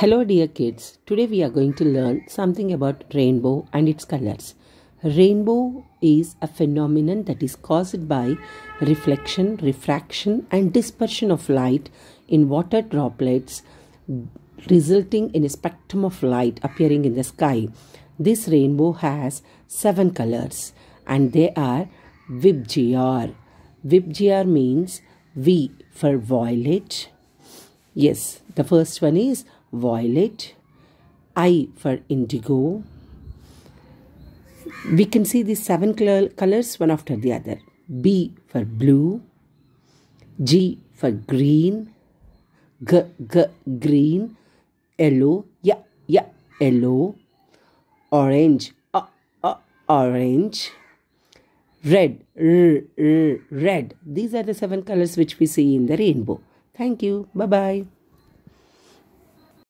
Hello, dear kids. Today we are going to learn something about rainbow and its colors. Rainbow is a phenomenon that is caused by reflection, refraction, and dispersion of light in water droplets, resulting in a spectrum of light appearing in the sky. This rainbow has seven colors, and they are VibGR. VibGR means V for violet. Yes, the first one is violet, I for indigo. We can see these seven colors one after the other. B for blue, G for green, G, G, green, yellow, yeah, yeah, yellow, orange, uh, uh, orange, red, r, r, red. These are the seven colors which we see in the rainbow. Thank you. Bye-bye.